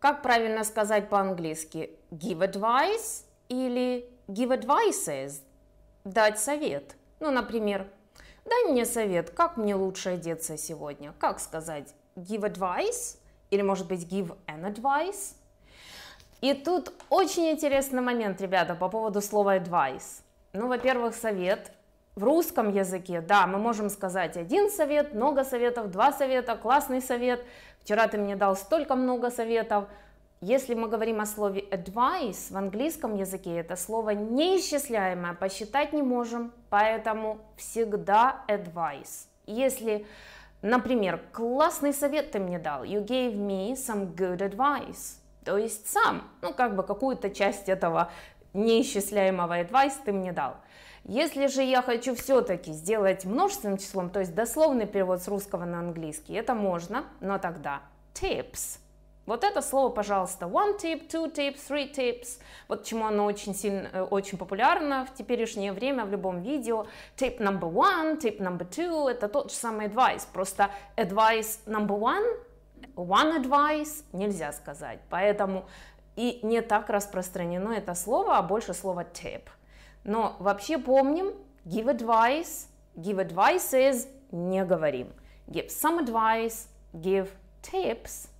Как правильно сказать по-английски? Give advice или give advices? Дать совет. Ну, например, дай мне совет, как мне лучше одеться сегодня. Как сказать? Give advice или, может быть, give an advice? И тут очень интересный момент, ребята, по поводу слова advice. Ну, во-первых, совет в русском языке, да, мы можем сказать один совет, много советов, два совета, классный совет, вчера ты мне дал столько много советов. Если мы говорим о слове advice, в английском языке это слово неисчисляемое, посчитать не можем, поэтому всегда advice. Если, например, классный совет ты мне дал, you gave me some good advice, то есть сам, ну как бы какую-то часть этого неисчисляемого advice ты мне дал. Если же я хочу все-таки сделать множественным числом, то есть дословный перевод с русского на английский, это можно, но тогда tips. Вот это слово, пожалуйста, one tip, two tips, three tips. Вот чему оно очень сильно, э, очень популярно в теперешнее время в любом видео. Tip number one, tip number two, это тот же самый advice, просто advice number one one advice нельзя сказать, поэтому и не так распространено это слово, а больше слово tip. Но вообще помним, give advice, give advices не говорим. Give some advice, give tips –